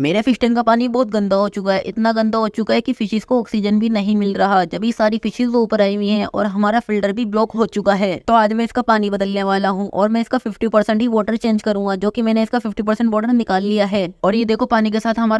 मेरे fish tank का पानी बहुत गंदा हो चुका है इतना गंदा हो चुका है कि फिशेस को ऑक्सीजन भी नहीं मिल रहा जब ये सारी फिशिज ऊपर आई हुई हैं और हमारा फिल्टर भी ब्लॉक हो चुका है तो आज मैं इसका पानी बदलने वाला हूँ और मैं इसका फिफ्टी ही वाटर चेंज करूंगा जो की मैंने इसका फिफ्टी वाटर निकाल लिया है और ये देखो पानी के साथ हमारा